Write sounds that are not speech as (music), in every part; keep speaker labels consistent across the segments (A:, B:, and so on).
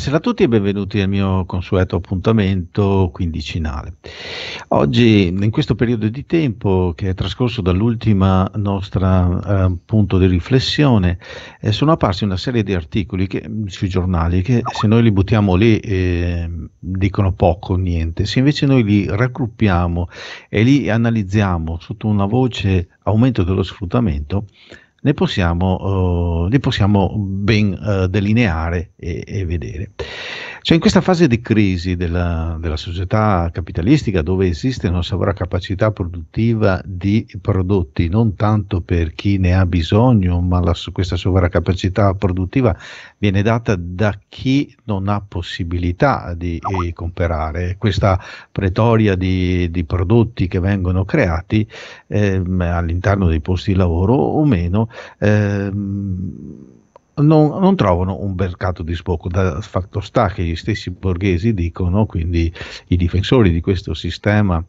A: Buonasera a tutti e benvenuti al mio consueto appuntamento quindicinale. Oggi, in questo periodo di tempo che è trascorso dall'ultima nostra eh, punto di riflessione, eh, sono apparsi una serie di articoli che, sui giornali che se noi li buttiamo lì eh, dicono poco o niente, se invece noi li raggruppiamo e li analizziamo sotto una voce aumento dello sfruttamento, ne possiamo, uh, ne possiamo ben uh, delineare e, e vedere. Cioè in questa fase di crisi della, della società capitalistica dove esiste una sovraccapacità produttiva di prodotti, non tanto per chi ne ha bisogno, ma la, questa sovraccapacità produttiva viene data da chi non ha possibilità di eh, comprare. Questa pretoria di, di, prodotti che vengono creati eh, all'interno dei posti di lavoro o meno. Eh, non, non, trovano un mercato di sbocco. Da fatto sta che gli stessi borghesi dicono, quindi i difensori di questo sistema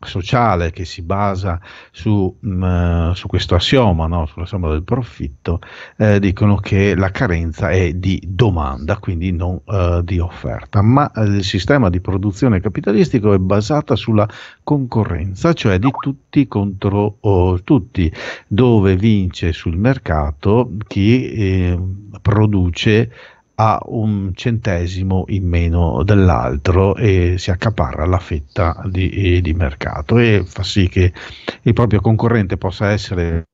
A: sociale che si basa su, mh, mm, eh, su questo assioma, no? sull'assioma del profitto, eh, dicono che la carenza è di domanda, quindi non eh, di offerta, ma eh, il sistema di produzione capitalistico è basato sulla concorrenza, cioè di tutti contro oh, tutti, dove vince sul mercato chi eh, produce ha un centesimo in meno dell'altro e si accaparra la fetta di, eh, di mercato e fa sì che il proprio concorrente possa essere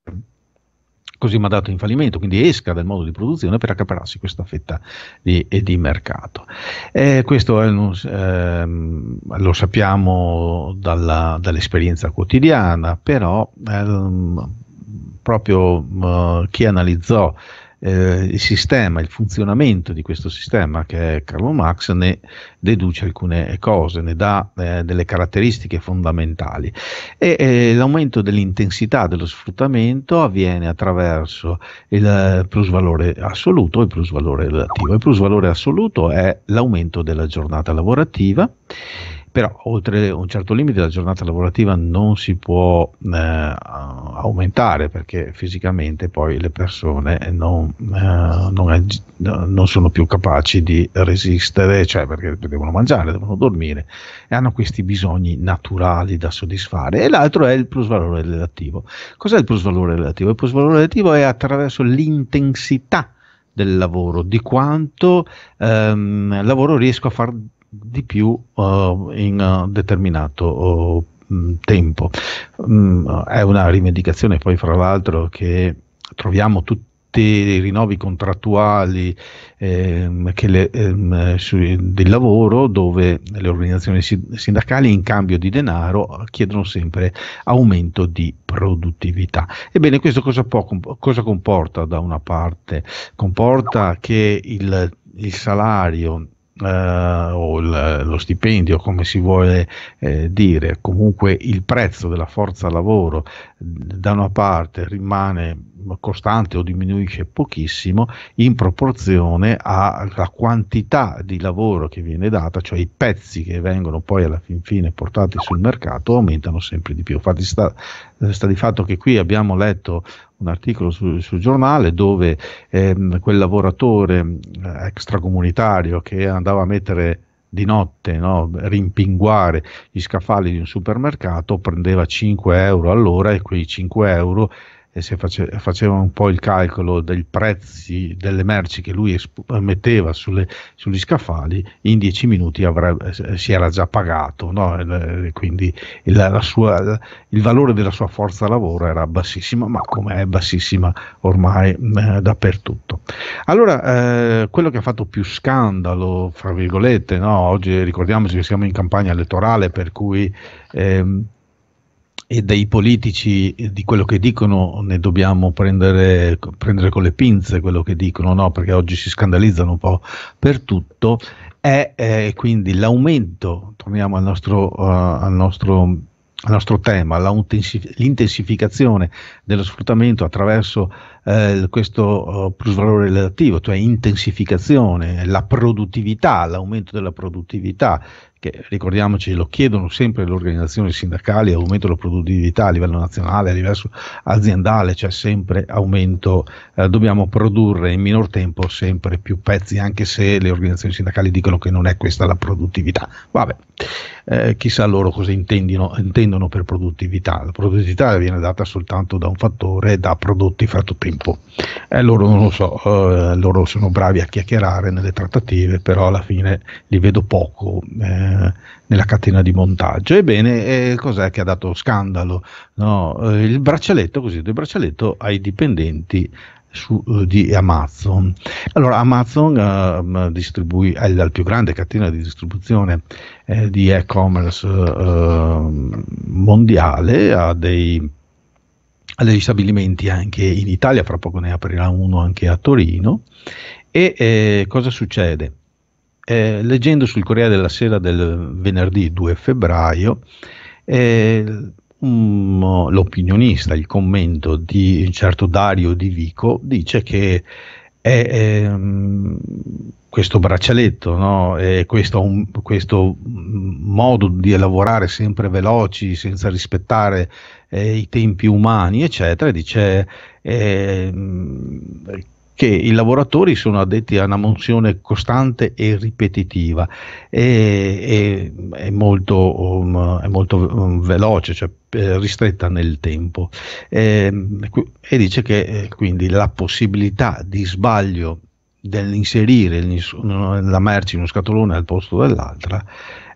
A: così mandato in fallimento, quindi esca dal modo di produzione per accaparrarsi questa fetta di, eh, di mercato. Eh, questo un, ehm, lo sappiamo dalla, dall'esperienza quotidiana, però ehm, proprio eh, chi analizzò eh, il sistema, il funzionamento di questo sistema che è Carlo Marx ne deduce alcune cose, ne dà eh, delle caratteristiche fondamentali e eh, l'aumento dell'intensità dello sfruttamento avviene attraverso il plusvalore assoluto e il plusvalore relativo. Il plusvalore assoluto è l'aumento della giornata lavorativa però oltre un certo limite la giornata lavorativa non si può eh, aumentare perché fisicamente poi le persone non, eh, non, è, non, sono più capaci di resistere, cioè perché devono mangiare, devono dormire e hanno questi bisogni naturali da soddisfare. E l'altro è il plusvalore relativo. Cos'è il plusvalore relativo? Il plusvalore relativo è attraverso l'intensità del lavoro, di quanto ehm, lavoro riesco a far di più uh, in uh, determinato uh, tempo. Um, è una rivendicazione poi fra l'altro che troviamo tutti i rinnovi contrattuali ehm, le, ehm, su, del lavoro dove le organizzazioni sindacali in cambio di denaro chiedono sempre aumento di produttività. Ebbene, questo cosa, può, cosa comporta da una parte? Comporta che il, il salario Uh, o il, lo stipendio, come si vuole eh, dire, comunque il prezzo della forza lavoro da una parte rimane costante o diminuisce pochissimo in proporzione alla quantità di lavoro che viene data, cioè i pezzi che vengono poi alla fin fine portati sul mercato aumentano sempre di più. Infatti sta, eh, sta di fatto che qui abbiamo letto un articolo sul giornale dove ehm, quel lavoratore mm, extracomunitario che andava a mettere di notte, no? rimpinguare gli scaffali di un supermercato, prendeva 5 euro all'ora e quei 5 euro e se face, faceva un po' il calcolo dei prezzi delle merci che lui esp- metteva sulle, sugli scaffali, in dieci minuti avrebbe, eh, si era già pagato, no? Eh, e, quindi il, sua, il, valore della sua forza lavoro era bassissimo, ma come è bassissima ormai mm, eh, dappertutto. Allora, eh, quello che ha fatto più scandalo, fra virgolette, no? oggi ricordiamoci che siamo in campagna elettorale, per cui... Ehm, e dei politici di quello che dicono ne dobbiamo prendere, prendere con le pinze quello che dicono, no? perché oggi si scandalizzano un po' per tutto, è eh, quindi l'aumento, torniamo al nostro, uh, al nostro al nostro tema, l'intensificazione dello sfruttamento attraverso eh, questo oh, plusvalore relativo, cioè intensificazione, la produttività, l'aumento della produttività, che ricordiamoci lo chiedono sempre le organizzazioni sindacali, aumento della produttività a livello nazionale, a livello aziendale, cioè sempre aumento, eh, dobbiamo produrre in minor tempo sempre più pezzi, anche se le organizzazioni sindacali dicono che non è questa la produttività. Vabbè, eh, chissà loro cosa intendono per produttività, la produttività viene data soltanto da un fattore da prodotti fatto tempo. E eh, loro non lo so, eh, loro sono bravi a chiacchierare nelle trattative, però alla fine li vedo poco eh, nella catena di montaggio. Ebbene, eh, cos'è che ha dato scandalo? No, eh, il braccialetto, così, il braccialetto ai dipendenti su, di Amazon. Allora, Amazon uh, distribui, è la più grande catena di distribuzione eh, di e-commerce uh, mondiale, ha dei degli stabilimenti anche in Italia, fra poco ne aprirà uno anche a Torino. E eh, cosa succede? Eh, leggendo sul Corriere della Sera del venerdì 2 febbraio, eh, um, l'opinionista, il commento di un certo Dario Di Vico dice che è, è ehm, questo braccialetto, no? questo, un, questo, mm, modo di lavorare sempre veloci, senza rispettare eh, i tempi umani, eccetera, dice eh, che i lavoratori sono addetti a una mozione costante e ripetitiva e, e è molto, um, è molto um, veloce, cioè eh, ristretta nel tempo ehm, e, e dice che eh, quindi la possibilità di sbaglio dell'inserire la merce in uno scatolone al posto dell'altra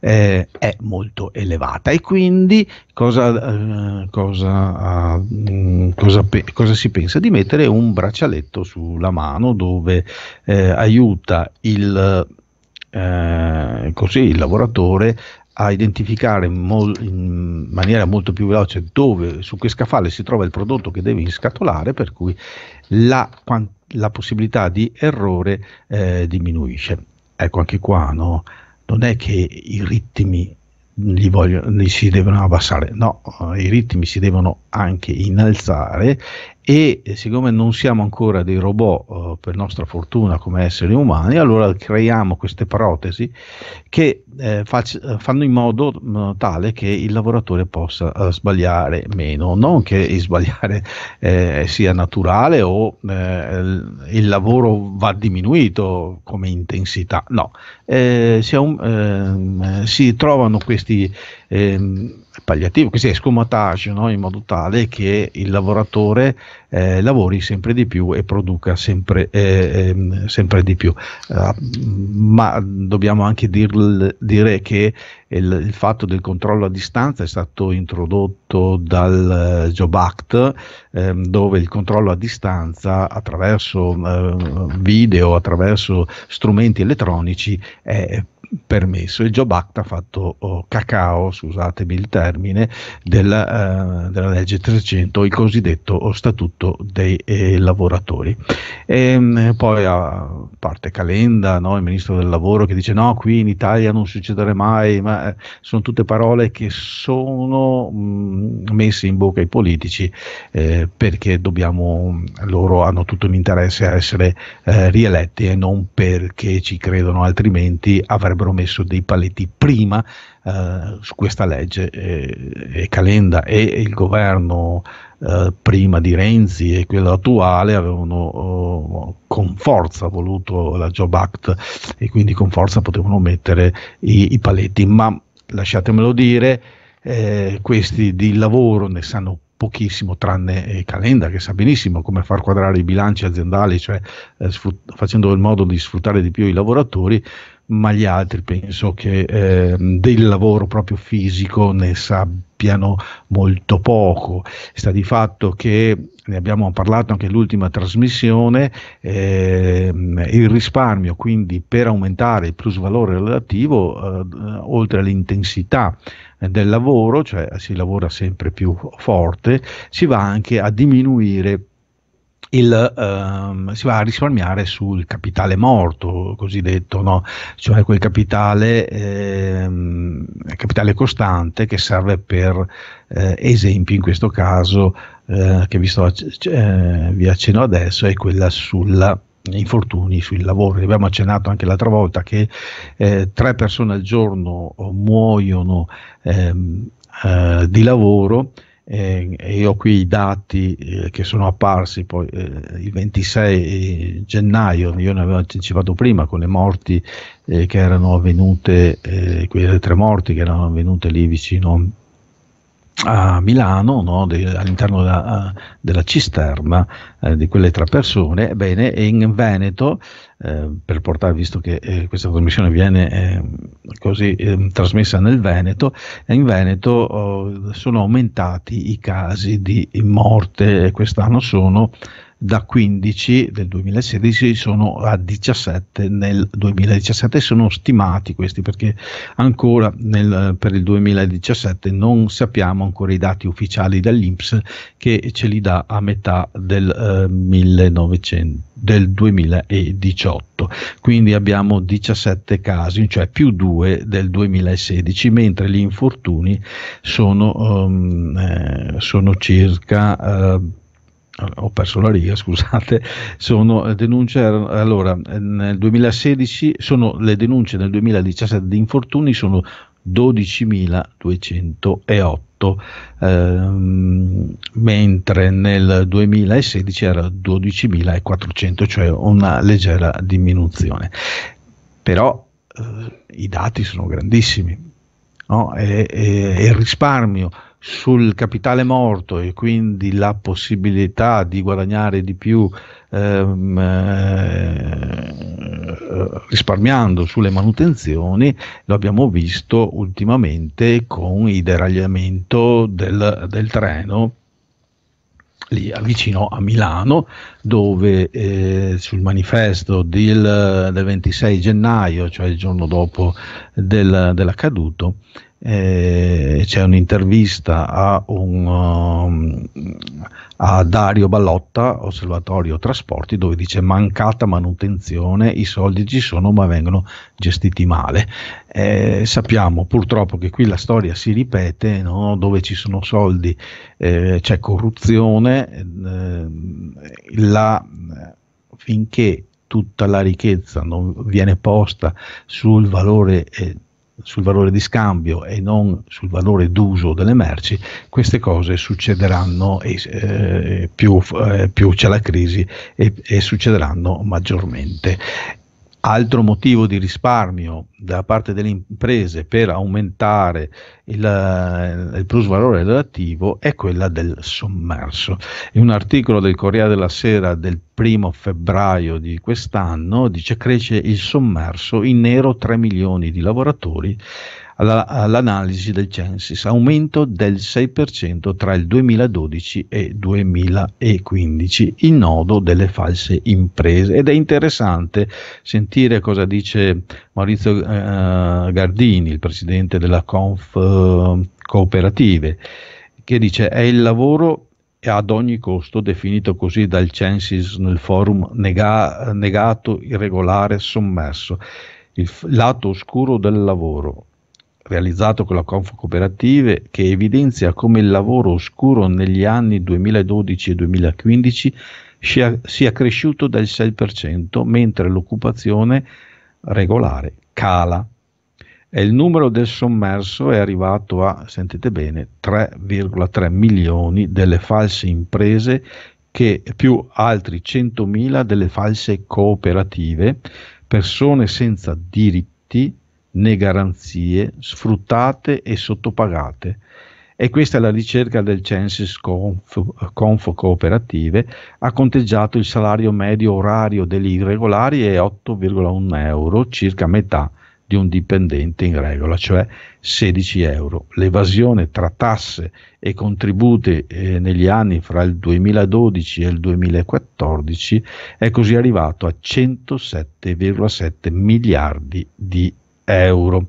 A: eh, è molto elevata e quindi cosa, eh, cosa, eh, cosa, cosa, si pensa? Di mettere un braccialetto sulla mano dove eh, aiuta il, eh, così, il lavoratore a identificare mol- in maniera molto più veloce dove su che scaffale si trova il prodotto che deve inscatolare per cui la quantità la possibilità di errore eh, diminuisce. Ecco anche qua no? non è che i ritmi li, voglio, li si devono abbassare, no, eh, i ritmi si devono anche innalzare e siccome non siamo ancora dei robot eh, per nostra fortuna come esseri umani, allora creiamo queste protesi che eh, fac- fanno in modo mh, mm, tale che il lavoratore possa uh, sbagliare meno, non che sbagliare eh, sia naturale o eh, il lavoro va diminuito come intensità, no, eh, un, ehm, si trovano questi ehm, palliativo, che sia scomatage no? in modo tale che il lavoratore eh, lavori sempre di più e produca sempre, eh, eh, sempre di più. Ah, ma dobbiamo anche dir, dire che il, il, fatto del controllo a distanza è stato introdotto dal eh, Job Act, ehm, dove il controllo a distanza attraverso eh, video, attraverso strumenti elettronici è permesso. Il Job Act ha fatto oh, cacao, scusatemi il termine, della, eh, della legge 300, il cosiddetto statuto dei eh, lavoratori. E, ehm, poi a parte Calenda, no, il ministro del lavoro, che dice no, qui in Italia non succederà mai, ma eh, sono tutte parole che sono mh, mm, messe in bocca ai politici eh, perché dobbiamo, mm, loro hanno tutto l'interesse a essere eh, rieletti e non perché ci credono, altrimenti avrebbero messo dei paletti prima eh, su questa legge eh, e Calenda e il governo eh, prima di Renzi e quello attuale avevano oh, con forza voluto la Job Act e quindi con forza potevano mettere i, i paletti, ma lasciatemelo dire, eh, questi di lavoro ne sanno pochissimo tranne eh, Calenda che sa benissimo come far quadrare i bilanci aziendali, cioè eh, sfrut- facendo il modo di sfruttare di più i lavoratori, ma gli altri penso che eh, del lavoro proprio fisico ne sa sappiano molto poco. Sta di fatto che ne abbiamo parlato anche nell'ultima trasmissione, ehm, il risparmio quindi per aumentare il plus valore relativo eh, oltre all'intensità del lavoro, cioè si lavora sempre più forte, si va anche a diminuire il, ehm, si va a risparmiare sul capitale morto, cosiddetto, no? cioè quel capitale, ehm, capitale, costante che serve per eh, esempio in questo caso eh, che vi, sto, eh, vi accenno adesso è quella sulla eh, infortuni sul lavoro. Abbiamo accennato anche l'altra volta che eh, tre persone al giorno muoiono ehm, eh, di lavoro Ehm, e io ho qui i dati eh, che sono apparsi poi eh, il 26 gennaio, io ne avevo anticipato prima con le morti eh, che erano avvenute, eh, quelle tre morti che erano avvenute lì vicino a Milano, no, de, all'interno da, della cisterna eh, di quelle tre persone, ebbene in Veneto, eh, per portare, visto che eh, questa trasmissione viene eh, così ehm, trasmessa nel Veneto, in Veneto oh, sono aumentati i casi di morte, quest'anno sono da 15 del 2016 sono a 17 nel 2017 sono stimati questi perché ancora nel, per il 2017 non sappiamo ancora i dati ufficiali dell'Inps che ce li dà a metà del, eh, 1900, del 2018 quindi abbiamo 17 casi cioè più 2 del 2016 mentre gli infortuni sono, um, eh, sono circa eh, ho perso la riga, (laughs) scusate, sono eh, denunce, er, allora, nel 2016 sono le denunce nel 2017 di infortuni sono 12.208, ehm, mentre nel 2016 era 12.400, cioè una leggera diminuzione. Però eh, i dati sono grandissimi no? e, e, e il risparmio sul capitale morto e quindi la possibilità di guadagnare di più ehm, eh, risparmiando sulle manutenzioni lo abbiamo visto ultimamente con il deragliamento del, del treno lì vicino a Milano, dove eh, sul manifesto del, del, 26 gennaio, cioè il giorno dopo del, dell'accaduto, eh, c'è un'intervista a, un, um, a, Dario Ballotta, Osservatorio Trasporti, dove dice mancata manutenzione, i soldi ci sono ma vengono gestiti male. Eh, sappiamo purtroppo che qui la storia si ripete, no? dove ci sono soldi eh, c'è corruzione, eh, la, finché tutta la ricchezza non viene posta sul valore eh, sul valore di scambio e non sul valore d'uso delle merci, queste cose succederanno e, eh, più, eh, più, c'è la crisi e, e succederanno maggiormente. Altro motivo di risparmio da parte delle imprese per aumentare il, eh, il plus valore relativo è quella del sommerso. In un articolo del Corriere della Sera del primo febbraio di quest'anno dice cresce il sommerso in nero 3 milioni di lavoratori all'analisi del Censis, aumento del 6% tra il 2012 e 2015, il nodo delle false imprese. Ed è interessante sentire cosa dice Maurizio eh, Gardini, il presidente della Conf eh, Cooperative, che dice è il lavoro ad ogni costo, definito così dal Censis nel forum, nega, negato, irregolare, sommerso. Il lato oscuro del lavoro, realizzato con la Confocooperative che evidenzia come il lavoro oscuro negli anni 2012 e 2015 sia, sia cresciuto del 6%, mentre l'occupazione regolare cala e il numero del sommerso è arrivato a, sentite bene, 3,3 milioni delle false imprese che più altri 100.000 delle false cooperative, persone senza diritti né garanzie, sfruttate e sottopagate. E questa è la ricerca del Census Conf, Conf Cooperative, ha conteggiato il salario medio orario degli irregolari è 8,1 euro, circa metà di un dipendente in regola, cioè 16 euro. L'evasione tra tasse e contributi eh, negli anni fra il 2012 e il 2014 è così arrivato a 107,7 miliardi di euro euro.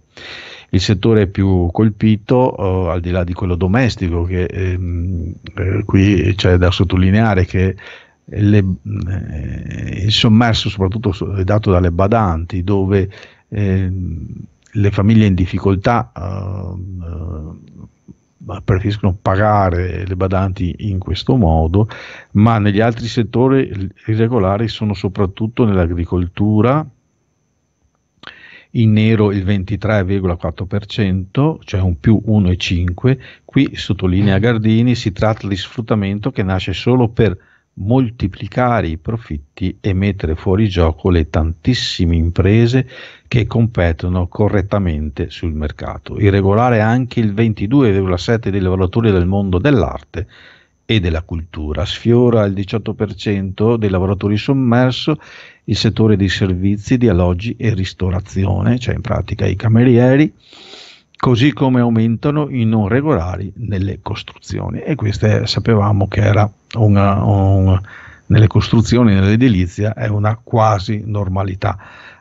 A: Il settore più colpito, eh, al di là di quello domestico, che ehm, eh, qui c'è da sottolineare che le, eh, il sommerso soprattutto è dato dalle badanti, dove ehm, le famiglie in difficoltà ehm, eh, preferiscono pagare le badanti in questo modo, ma negli altri settori irregolari sono soprattutto nell'agricoltura, in nero il 23,4%, cioè un più 1,5%. Qui, sottolinea Gardini, si tratta di sfruttamento che nasce solo per moltiplicare i profitti e mettere fuori gioco le tantissime imprese che competono correttamente sul mercato. Irregolare anche il 22,7 dei lavoratori del mondo dell'arte e della cultura. Sfiora il 18% dei lavoratori sommerso il settore dei servizi di alloggi e ristorazione, cioè in pratica i camerieri, così come aumentano i non regolari nelle costruzioni. E questa sapevamo che era una, un, nelle costruzioni, nell'edilizia, è una quasi normalità.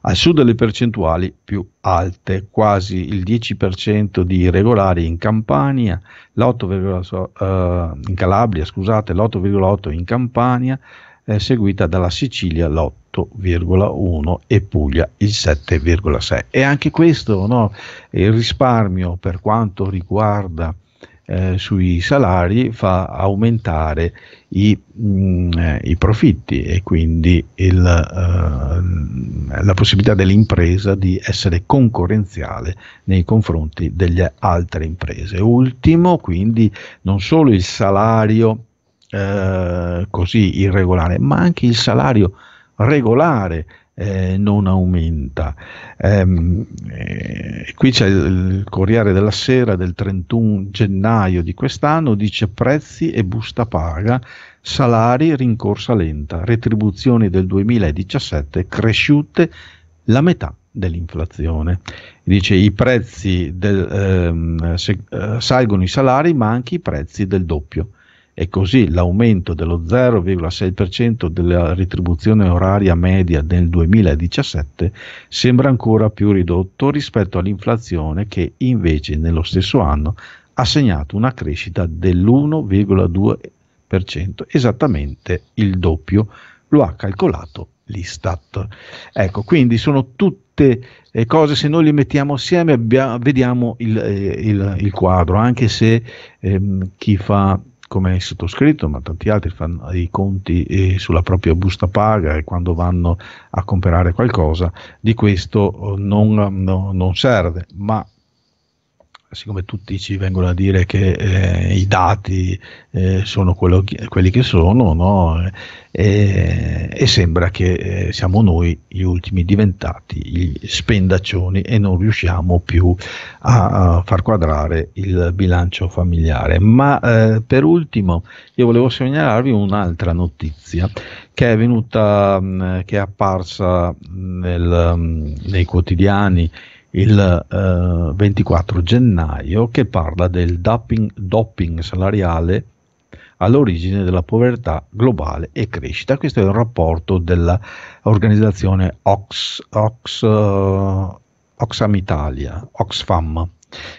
A: Al sud le percentuali più alte, quasi il 10% di irregolari in Campania, l'8, eh, in Calabria, scusate, l'8,8 in Campania, eh, seguita dalla Sicilia l'8,1 e Puglia il 7,6. E anche questo, no? il risparmio per quanto riguarda eh, sui salari fa aumentare i, mh, mm, eh, i profitti e quindi il, uh, la possibilità dell'impresa di essere concorrenziale nei confronti delle altre imprese. Ultimo, quindi non solo il salario eh, così irregolare, ma anche il salario regolare eh, non aumenta. Ehm, eh, qui c'è il Corriere della Sera del 31 gennaio di quest'anno, dice prezzi e busta paga, salari rincorsa lenta, retribuzioni del 2017 cresciute la metà dell'inflazione. Dice i prezzi del, ehm, se, eh, salgono i salari ma anche i prezzi del doppio e così l'aumento dello 0,6% della retribuzione oraria media nel 2017 sembra ancora più ridotto rispetto all'inflazione che invece nello stesso anno ha segnato una crescita dell'1,2%, esattamente il doppio, lo ha calcolato l'Istat. Ecco, quindi sono tutte eh, cose, se noi le mettiamo assieme abbia, vediamo il, eh, il, il, quadro, anche se ehm, chi fa come il sottoscritto, ma tanti altri fanno i conti eh, sulla propria busta paga e quando vanno a comprare qualcosa, di questo eh, non, no, non serve, ma siccome tutti ci vengono a dire che eh, i dati eh, sono quello, quelli che sono, no? e, eh, eh, e, sembra che eh, siamo noi gli ultimi diventati gli spendaccioni e non riusciamo più a, a far quadrare il bilancio familiare. Ma eh, per ultimo io volevo segnalarvi un'altra notizia che è venuta, mh, mm, che è apparsa mm, nel, mh, mm, nei quotidiani il eh, 24 gennaio che parla del doping, doping salariale all'origine della povertà globale e crescita. Questo è un rapporto dell'organizzazione Ox, Ox, uh, Oxfam Italia, Oxfam,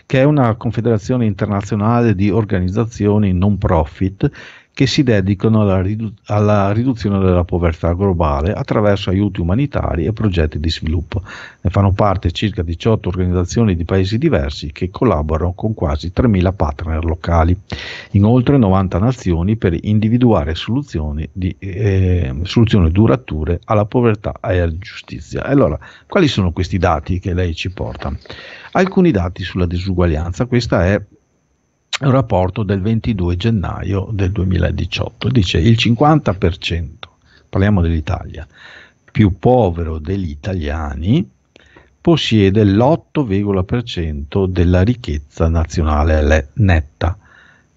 A: che è una confederazione internazionale di organizzazioni non profit che si dedicano alla, ridu- alla, riduzione della povertà globale attraverso aiuti umanitari e progetti di sviluppo. Ne fanno parte circa 18 organizzazioni di paesi diversi che collaborano con quasi 3.000 partner locali, in oltre 90 nazioni per individuare soluzioni, di, eh, soluzioni durature alla povertà e alla giustizia. Allora, quali sono questi dati che lei ci porta? Alcuni dati sulla disuguaglianza, questa è un rapporto del 22 gennaio del 2018, dice il 50%, parliamo dell'Italia, più povero degli italiani possiede l'8,1% della ricchezza nazionale netta,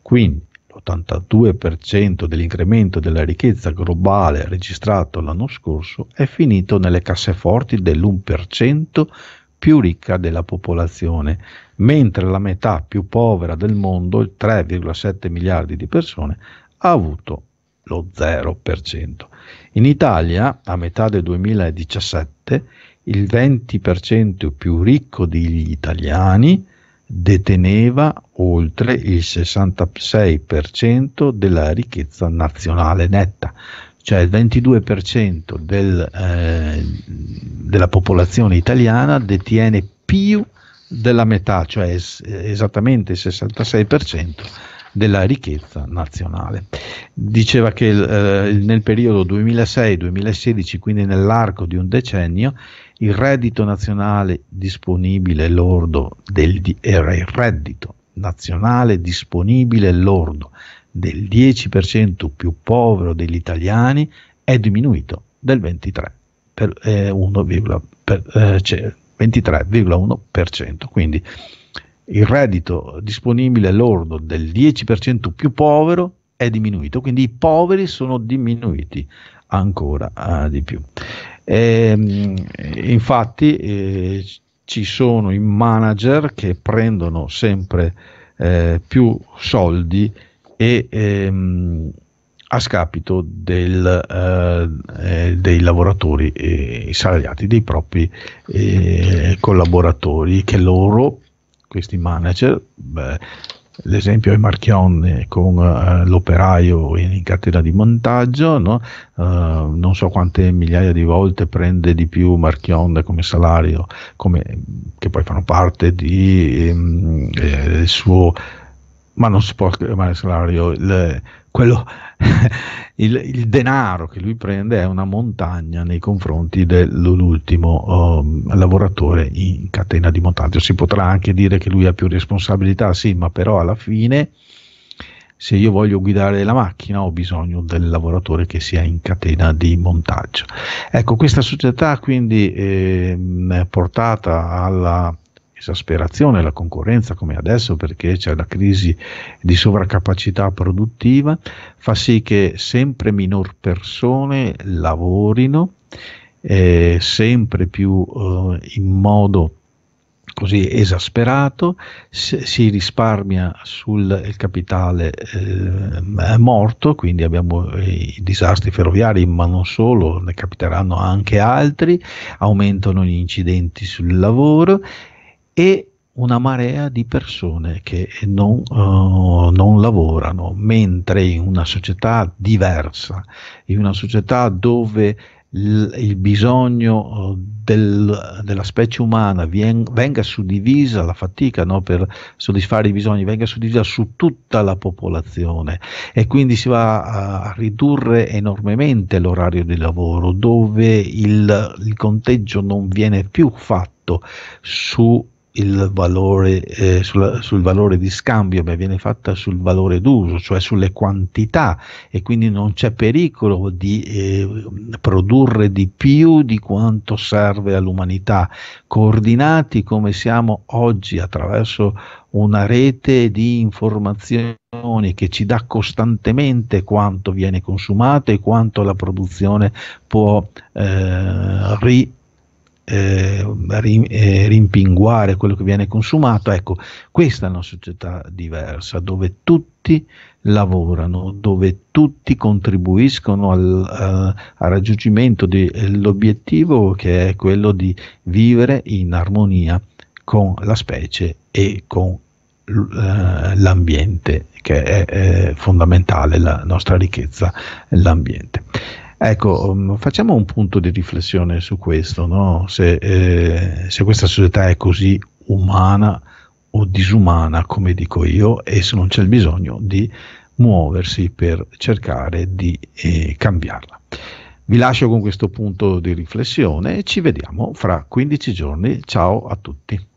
A: quindi l'82% dell'incremento della ricchezza globale registrato l'anno scorso è finito nelle casseforti dell'1% più ricca della popolazione, mentre la metà più povera del mondo, 3,7 miliardi di persone, ha avuto lo 0%. In Italia, a metà del 2017, il 20% più ricco degli italiani deteneva oltre il 66% della ricchezza nazionale netta, cioè il 22% del, eh, della popolazione italiana detiene più della metà, cioè esattamente il 66% della ricchezza nazionale. Diceva che eh, nel periodo 2006-2016, quindi nell'arco di un decennio, il reddito nazionale disponibile lordo del, era il reddito nazionale disponibile lordo del 10% più povero degli italiani è diminuito del 23 per eh, 1,3%. 23,1%. Quindi il reddito disponibile lordo del 10% più povero è diminuito, quindi i poveri sono diminuiti ancora ah, di più. E, ehm, infatti eh, ci sono i manager che prendono sempre eh, più soldi e ehm, a scapito del, eh, eh dei lavoratori eh, salariati, dei propri eh, collaboratori che loro, questi manager, beh, l'esempio è Marchionne eh, con eh, l'operaio in, in, catena di montaggio, no? uh, non so quante migliaia di volte prende di più Marchionne come salario, come, che poi fanno parte di, ehm, eh, del suo, ma non si può chiamare salario, le, quello, (laughs) il, il, denaro che lui prende è una montagna nei confronti dell'ultimo um, lavoratore in catena di montaggio. Si potrà anche dire che lui ha più responsabilità, sì, ma però alla fine se io voglio guidare la macchina ho bisogno del lavoratore che sia in catena di montaggio. Ecco, questa società quindi ehm, è portata alla esasperazione la concorrenza come adesso perché c'è la crisi di sovraccapacità produttiva, fa sì che sempre minor persone lavorino, eh, sempre più eh, in modo così esasperato, si risparmia sul capitale eh, morto, quindi abbiamo eh, i disastri ferroviari, ma non solo, ne capiteranno anche altri, aumentano gli incidenti sul lavoro e una marea di persone che non, uh, non, lavorano, mentre in una società diversa, in una società dove l- il bisogno eh, del, della specie umana vien- venga suddivisa, la fatica no, per soddisfare i bisogni venga suddivisa su tutta la popolazione e quindi si va a, a ridurre enormemente l'orario di lavoro dove il, il conteggio non viene più fatto su il valore, eh, sul, sul, valore di scambio, ma viene fatta sul valore d'uso, cioè sulle quantità e quindi non c'è pericolo di eh, produrre di più di quanto serve all'umanità, coordinati come siamo oggi attraverso una rete di informazioni che ci dà costantemente quanto viene consumato e quanto la produzione può eh, ri, eh, eh, rimpinguare quello che viene consumato. Ecco, questa è una società diversa dove tutti lavorano, dove tutti contribuiscono al, a, eh, al raggiungimento dell'obiettivo eh, che è quello di vivere in armonia con la specie e con l'ambiente che è, è fondamentale la nostra ricchezza l'ambiente Ecco, mm, facciamo un punto di riflessione su questo, no? se, eh, se questa società è così umana o disumana, come dico io, e se non c'è il bisogno di muoversi per cercare di eh, cambiarla. Vi lascio con questo punto di riflessione e ci vediamo fra 15 giorni. Ciao a tutti.